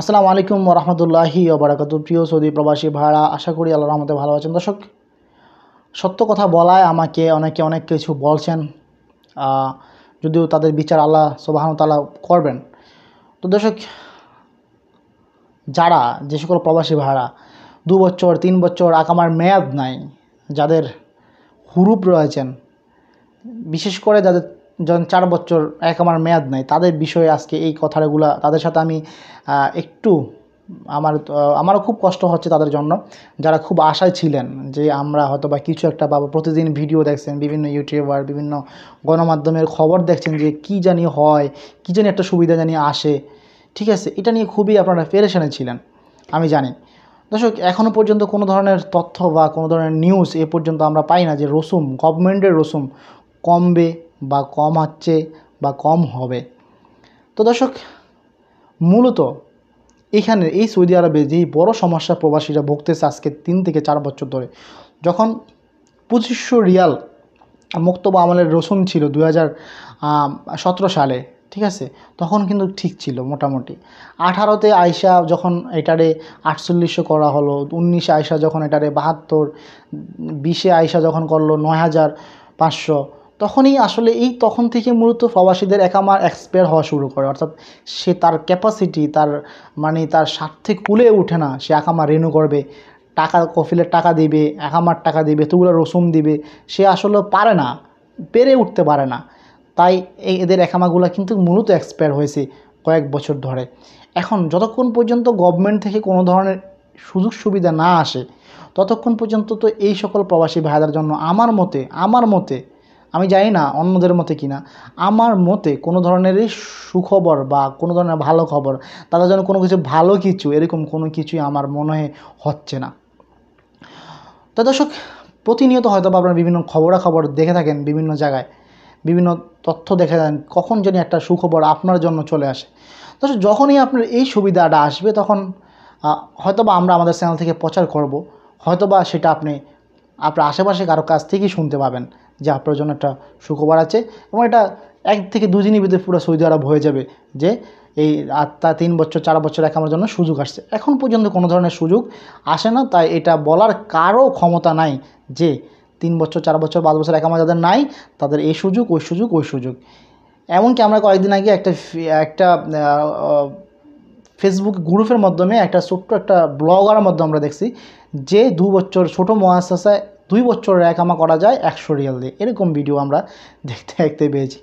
আসসালামু আলাইকুম রহমতুল্লাহি ওবরাকাত প্রিয় সৌদি প্রবাসী ভাড়া আশা করি আল্লাহ রহমতে ভালো আছেন দর্শক সত্য কথা বলায় আমাকে অনেকে অনেক কিছু বলছেন যদিও তাদের বিচার আল্লাহ সোবাহতালা করবেন তো দর্শক যারা যে সকল প্রবাসী ভাড়া দু বছর তিন বছর আকামার মেয়াদ নাই যাদের হুরুপ রয়েছেন বিশেষ করে যাদের যখন চার বছর এক আমার মেয়াদ নেয় তাদের বিষয়ে আজকে এই কথাগুলো তাদের সাথে আমি একটু আমার আমারও খুব কষ্ট হচ্ছে তাদের জন্য যারা খুব আশায় ছিলেন যে আমরা হয়তো বা কিছু একটা পাবো প্রতিদিন ভিডিও দেখছেন বিভিন্ন ইউটিউবার বিভিন্ন গণমাধ্যমের খবর দেখছেন যে কি জানি হয় কী জানি একটা সুবিধা জানি আসে ঠিক আছে এটা নিয়ে খুবই আপনারা পেরেশানে ছিলেন আমি জানি দর্শক এখনও পর্যন্ত কোনো ধরনের তথ্য বা কোনো ধরনের নিউজ এ পর্যন্ত আমরা পাই না যে রসুম গভর্নমেন্টের রসুম কমবে বা কম হচ্ছে বা কম হবে তো দর্শক মূলত এখানে এই সৌদি আরবে যেই বড় সমস্যা প্রবাসীরা ভুগতেছে আজকে তিন থেকে চার বছর ধরে যখন পঁচিশশো রিয়াল মুক্তবা আমলের রসুন ছিল দু হাজার সালে ঠিক আছে তখন কিন্তু ঠিক ছিল মোটামুটি আঠারোতে আয়সা যখন এটারে আটচল্লিশশো করা হলো উনিশে আয়সা যখন এটারে বাহাত্তর বিশে আয়সা যখন করলো নয় হাজার পাঁচশো তখনই আসলে এই তখন থেকে মূলত প্রবাসীদের একামার এক্সপায়ার হওয়া শুরু করে অর্থাৎ সে তার ক্যাপাসিটি তার মানে তার স্বার্থে কুলে ওঠে না সে একামা রেনু করবে টাকা কফিলের টাকা দিবে একামার টাকা দিবে তুগুলো রসুন দিবে সে আসলে পারে না পেরে উঠতে পারে না তাই এদের একামাগুলো কিন্তু মূলত এক্সপায়ার হয়েছে কয়েক বছর ধরে এখন যতক্ষণ পর্যন্ত গভর্নমেন্ট থেকে কোনো ধরনের সুযোগ সুবিধা না আসে ততক্ষণ পর্যন্ত তো এই সকল প্রবাসী ভাইদের জন্য আমার মতে আমার মতে আমি জানি না অন্যদের মতে কি না আমার মতে কোনো ধরনেরই সুখবর বা কোনো ধরনের ভালো খবর তারা যেন কোনো কিছু ভালো কিছু এরকম কোনো কিছুই আমার মনে হচ্ছে না তো দর্শক প্রতিনিয়ত হয়তো আপনারা বিভিন্ন খবরাখবর দেখে থাকেন বিভিন্ন জায়গায় বিভিন্ন তথ্য দেখে থাকেন কখন যেন একটা সুখবর আপনার জন্য চলে আসে তো যখনই আপনার এই সুবিধাটা আসবে তখন হয়তোবা আমরা আমাদের চ্যানেল থেকে প্রচার করব হয়তোবা সেটা আপনি আপনার আশেপাশে কারো কাছ থেকেই শুনতে পাবেন যে আপনার জন্য একটা সুখবর আছে এবং এটা এক থেকে দুদিনের ভিতরে পুরো সৌদি আরব হয়ে যাবে যে এই আত্মা তিন বছর চার বছর এক আমার জন্য সুযোগ আসছে এখন পর্যন্ত কোনো ধরনের সুযোগ আসে না তাই এটা বলার কারও ক্ষমতা নাই যে তিন বছর চার বছর পাঁচ বছর এক আমার যাদের নাই তাদের এই সুযোগ ওই সুযোগ ওই সুযোগ এমনকি আমরা কয়েকদিন আগে একটা একটা ফেসবুক গ্রুপের মাধ্যমে একটা ছোট্ট একটা ব্লগারের মাধ্যমে আমরা দেখছি যে দু বছর ছোটো মহাশাসায় দুই বছরের আমা করা যায় একশো রিয়াল দিয়ে এরকম ভিডিও আমরা দেখতে দেখতে পেয়েছি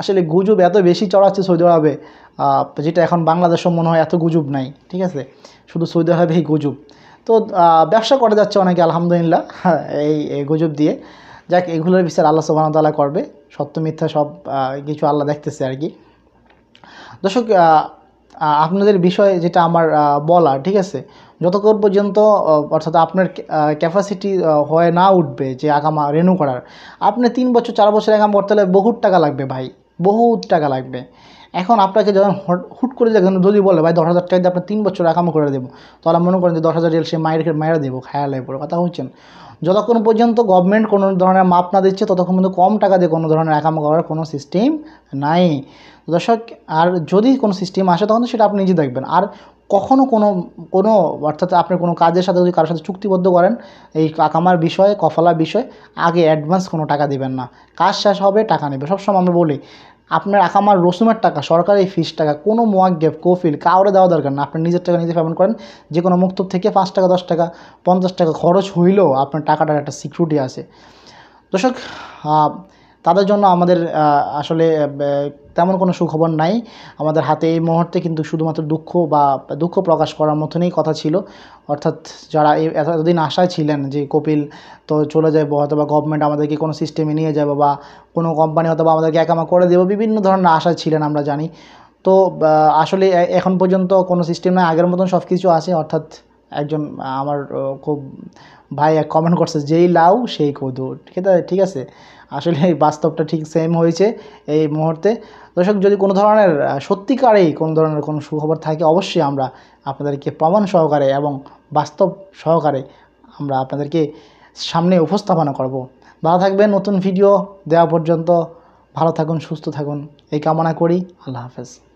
আসলে গুজব এত বেশি চড়াচ্ছে সৌদি আরবে যেটা এখন বাংলাদেশও মনে হয় এত গুজব নাই ঠিক আছে শুধু সৌদি আরবেই গুজব তো ব্যবসা করা যাচ্ছে অনেকে আলহামদুলিল্লাহ হ্যাঁ, এই গুজব দিয়ে যাক এগুলোর বিচার আল্লাহ সোবানতাল্লাহ করবে সত্য মিথ্যা সব কিছু আল্লাহ দেখতেছে আর কি দর্শক আপনাদের বিষয়ে যেটা আমার বলা ঠিক আছে যতক্ষণ পর্যন্ত অর্থাৎ আপনার ক্যাপাসিটি হয়ে না উঠবে যে আগাম রেনু করার আপনি তিন বছর চার বছর আগাম করতে হলে বহুত টাকা লাগবে ভাই বহুত টাকা লাগবে এখন আপনাকে যখন হুট করে দেখেন যদি বলে ভাই দশ হাজার টাকা দিয়ে আপনার তিন বছর একাম করে দেবো তাহলে মনে করেন যে দশ হাজার রেল সে মায়ের মায়েরা দেবো খায়া লাগবে কথা হচ্ছেন যতক্ষণ পর্যন্ত গভর্নমেন্ট কোনো ধরনের মাপ না দিচ্ছে ততক্ষণ পর্যন্ত কম টাকা দিয়ে কোনো ধরনের একাম করার কোনো সিস্টেম নাই দর্শক আর যদি কোনো সিস্টেম আসে তখন সেটা আপনি নিজে দেখবেন আর কখনো কোনো কোনো অর্থাৎ আপনি কোনো কাজের সাথে যদি কারোর সাথে চুক্তিবদ্ধ করেন এই কাকামার বিষয়ে কফলা বিষয়ে আগে অ্যাডভান্স কোনো টাকা দিবেন না কাজ শেষ হবে টাকা নেবে সবসময় আমরা বলি আপনার একামার রসুমের টাকা সরকারি ফিস টাকা কোনো মোয়াজ্ঞেপ কফিল কাউরে দেওয়া দরকার না আপনার নিজের টাকা নিজে পেমেন্ট করেন যে কোনো মুক্ত থেকে পাঁচ টাকা দশ টাকা পঞ্চাশ টাকা খরচ হইলেও আপনার টাকাটার একটা সিকিউরিটি আছে দর্শক তাদের জন্য আমাদের আসলে তেমন কোনো সুখবর নাই আমাদের হাতে এই মুহূর্তে কিন্তু শুধুমাত্র দুঃখ বা দুঃখ প্রকাশ করার মতনই কথা ছিল অর্থাৎ যারা এতদিন আশায় ছিলেন যে কপিল তো চলে যাব হয়তো বা গভর্নমেন্ট আমাদেরকে কোনো সিস্টেমে নিয়ে যাবে বা কোনো কোম্পানি হয়তো বা আমাদেরকে একামা করে দেবো বিভিন্ন ধরনের আশায় ছিলেন আমরা জানি তো আসলে এখন পর্যন্ত কোনো সিস্টেম নয় আগের মতন সব কিছু আছে অর্থাৎ একজন আমার খুব ভাই এক কমেন্ট করছে যেই লাউ সেই কদু ঠিক আছে ঠিক আছে আসলে এই বাস্তবটা ঠিক সেম হয়েছে এই মুহূর্তে দর্শক যদি কোনো ধরনের সত্যিকারেই কোনো ধরনের কোনো সুখবর থাকে অবশ্যই আমরা আপনাদেরকে প্রমাণ সহকারে এবং বাস্তব সহকারে আমরা আপনাদেরকে সামনে উপস্থাপনা করব ভালো থাকবেন নতুন ভিডিও দেওয়া পর্যন্ত ভালো থাকুন সুস্থ থাকুন এই কামনা করি আল্লাহ হাফেজ